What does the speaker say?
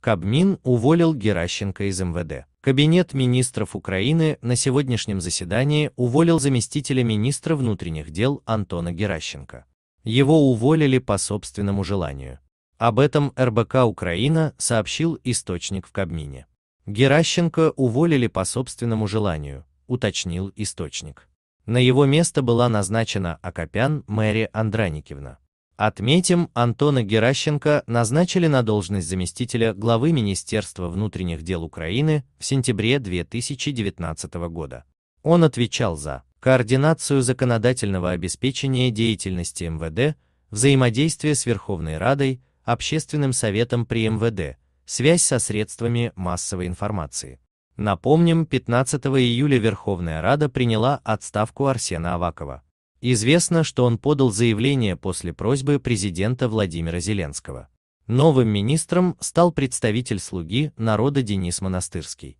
Кабмин уволил Геращенко из МВД. Кабинет министров Украины на сегодняшнем заседании уволил заместителя министра внутренних дел Антона Геращенко. Его уволили по собственному желанию. Об этом РБК Украина сообщил источник в Кабмине. Геращенко уволили по собственному желанию, уточнил источник. На его место была назначена Акопян Мэри Андраникевна. Отметим, Антона Геращенко назначили на должность заместителя главы Министерства внутренних дел Украины в сентябре 2019 года. Он отвечал за координацию законодательного обеспечения деятельности МВД, взаимодействие с Верховной Радой, Общественным советом при МВД, связь со средствами массовой информации. Напомним, 15 июля Верховная Рада приняла отставку Арсена Авакова. Известно, что он подал заявление после просьбы президента Владимира Зеленского. Новым министром стал представитель «Слуги народа» Денис Монастырский.